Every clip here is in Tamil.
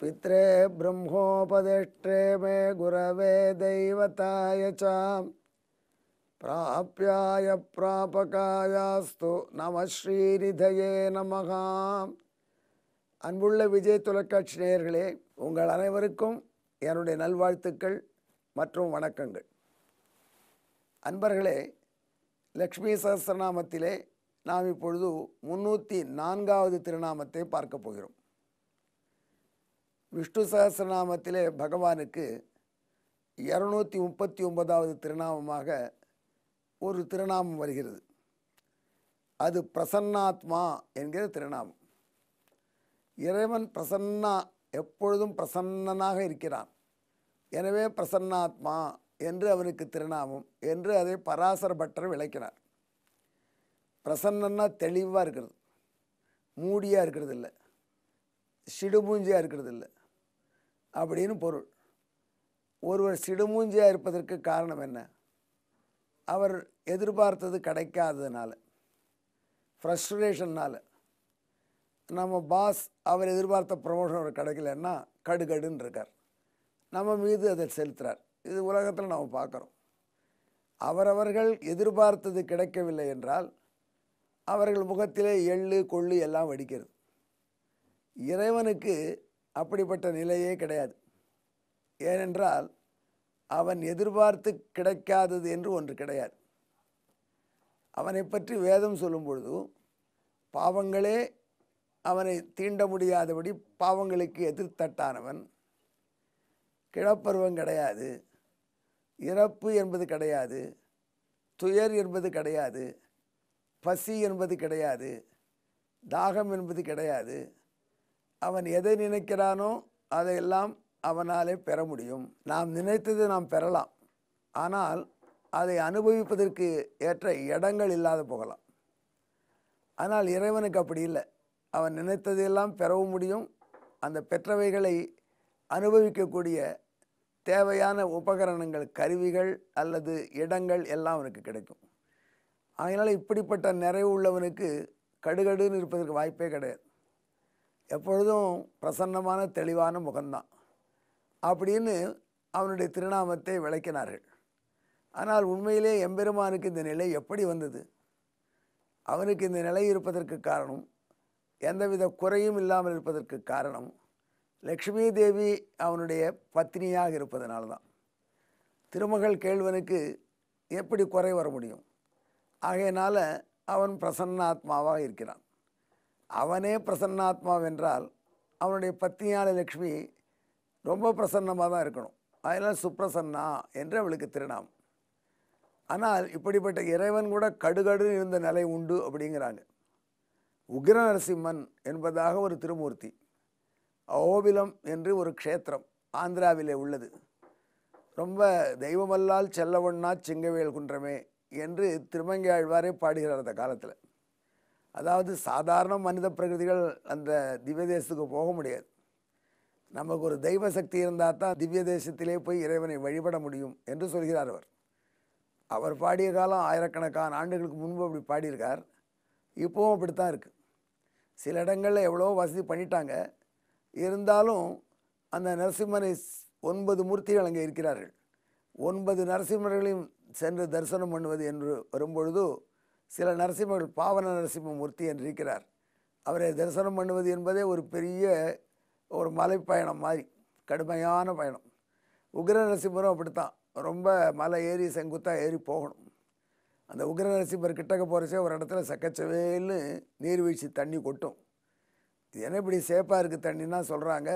पित्रे ब्रह्मोपदेष्टे मे गुरवे दैवताय च प्राप्याय प्रापकायास्तु நம நமகா அன்புள்ள விஜய் தொலைக்காட்சி நேயர்களே உங்கள் அனைவருக்கும் என்னுடைய நல்வாழ்த்துக்கள் மற்றும் வணக்கங்கள் அன்பர்களே லக்ஷ்மி சஹசிரநாமத்திலே நாம் இப்பொழுது முன்னூற்றி நான்காவது திருநாமத்தை பார்க்க போகிறோம் விஷ்ணு சகசிரநாமத்திலே பகவானுக்கு இரநூத்தி முப்பத்தி ஒன்பதாவது திருநாமமாக ஒரு திருநாமம் வருகிறது அது பிரசன்னாத்மா என்கிற திருநாமம் இறைவன் பிரசன்னா எப்பொழுதும் பிரசன்னனாக இருக்கிறான் எனவே பிரசன்னாத்மா என்று அவனுக்கு திருநாமம் என்று அதை பராசர பட்டர் விளக்கினார் பிரசன்னா தெளிவாக இருக்கிறது மூடியாக இருக்கிறது இல்லை சிடுமூஞ்சியாக இருக்கிறது இல்லை அப்படின்னு பொருள் ஒருவர் சிடுமூஞ்சியாக இருப்பதற்கு காரணம் என்ன அவர் எதிர்பார்த்தது கிடைக்காததுனால ஃப்ரஸ்ட்ரேஷன்னால் நம்ம பாஸ் அவர் எதிர்பார்த்த ப்ரொமோஷன் அவர் கிடைக்கலன்னா கடுகடுன்னு இருக்கார் நம்ம மீது அதை செலுத்துகிறார் இது உலகத்தில் நாம் பார்க்குறோம் அவரவர்கள் எதிர்பார்த்தது கிடைக்கவில்லை என்றால் அவர்கள் முகத்திலே எள்ளு கொள்ளு எல்லாம் வடிக்கிறது இறைவனுக்கு அப்படிப்பட்ட நிலையே கிடையாது ஏனென்றால் அவன் எதிர்பார்த்து கிடைக்காதது என்று ஒன்று கிடையாது அவனை பற்றி வேதம் சொல்லும் பொழுது பாவங்களே அவனை தீண்ட முடியாதபடி பாவங்களுக்கு எதிர்த்தட்டானவன் கிழப்பருவம் கிடையாது இறப்பு என்பது கிடையாது துயர் என்பது கிடையாது பசி என்பது கிடையாது தாகம் என்பது கிடையாது அவன் எதை நினைக்கிறானோ அதையெல்லாம் அவனாலே பெற முடியும் நாம் நினைத்தது நாம் பெறலாம் ஆனால் அதை அனுபவிப்பதற்கு ஏற்ற இடங்கள் இல்லாத போகலாம் ஆனால் இறைவனுக்கு அப்படி இல்லை அவன் நினைத்ததையெல்லாம் பெறவும் முடியும் அந்த பெற்றவைகளை அனுபவிக்கக்கூடிய தேவையான உபகரணங்கள் கருவிகள் அல்லது இடங்கள் எல்லாம் அவனுக்கு கிடைக்கும் அதனால் இப்படிப்பட்ட நிறைவு உள்ளவனுக்கு கடுகடுன்னு இருப்பதற்கு வாய்ப்பே கிடையாது எப்பொழுதும் பிரசன்னமான தெளிவான முகம்தான் அப்படின்னு அவனுடைய திருநாமத்தை விளக்கினார்கள் ஆனால் உண்மையிலே எம்பெருமானுக்கு இந்த நிலை எப்படி வந்தது அவனுக்கு இந்த நிலை இருப்பதற்கு காரணம் எந்தவித குறையும் இல்லாமல் இருப்பதற்கு காரணம் லக்ஷ்மி தேவி அவனுடைய பத்னியாக இருப்பதனால தான் திருமகள் கேள்வனுக்கு எப்படி குறை வர முடியும் ஆகையினால் அவன் பிரசன்ன ஆத்மாவாக இருக்கிறான் அவனே பிரசன்னாத்மா வென்றால் அவனுடைய பத்னியான லக்ஷ்மி ரொம்ப பிரசன்னமாக தான் இருக்கணும் அதனால் சுப்பிரசன்னா என்று அவளுக்கு திருநாம் ஆனால் இப்படிப்பட்ட இறைவன் கூட கடுகடு இருந்த நிலை உண்டு அப்படிங்கிறாங்க உக்ர நரசிம்மன் என்பதாக ஒரு திருமூர்த்தி ஓவிலம் என்று ஒரு க்ஷேத்திரம் ஆந்திராவிலே உள்ளது ரொம்ப தெய்வமல்லால் செல்லவண்ணா சிங்கவேல் குன்றமே என்று ஆழ்வாரே பாடுகிறார் அந்த காலத்தில் அதாவது சாதாரண மனித பிரகிருதிகள் அந்த திவ்ய தேசத்துக்கு போக முடியாது நமக்கு ஒரு தெய்வ சக்தி இருந்தால் தான் திவ்ய தேசத்திலே போய் இறைவனை வழிபட முடியும் என்று சொல்கிறார் அவர் அவர் பாடிய காலம் ஆயிரக்கணக்கான ஆண்டுகளுக்கு முன்பு அப்படி பாடியிருக்கார் இப்போவும் அப்படி தான் இருக்குது சில இடங்களில் எவ்வளோ வசதி பண்ணிட்டாங்க இருந்தாலும் அந்த நரசிம்மனை ஒன்பது மூர்த்திகள் அங்கே இருக்கிறார்கள் ஒன்பது நரசிம்மர்களையும் சென்று தரிசனம் பண்ணுவது என்று வரும்பொழுது சில நரசிம்மர்கள் பாவன நரசிம்மமூர்த்தி என்று இருக்கிறார் அவரை தரிசனம் பண்ணுவது என்பதே ஒரு பெரிய ஒரு மலைப்பயணம் மாதிரி கடுமையான பயணம் உக்ர நரசிம்மரும் அப்படித்தான் ரொம்ப மலை ஏறி செங்குத்தாக ஏறி போகணும் அந்த உக்ர நரசிம்மர் கிட்டக்க போகிறச்சே ஒரு இடத்துல சக்கச்சவேல்னு நீர்வீழ்ச்சி தண்ணி கொட்டும் இது என்ன இப்படி சேஃபாக இருக்குது தண்ணின்னா சொல்கிறாங்க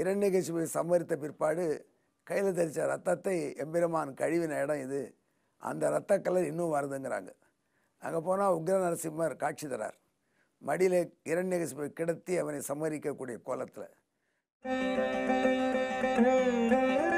இரண்யகசிபு சம்மரித்த பிற்பாடு கையில் தெரித்த ரத்தத்தை எம்பெருமான் கழிவின இடம் இது அந்த ரத்த கலர் இன்னும் வருதுங்கிறாங்க அங்கே போனால் உக்ர நரசிம்மர் காட்சி தரார் மடியில் இரண்யகசிப்பை கிடத்தி அவனை சம்மதிக்கக்கூடிய கோலத்தில்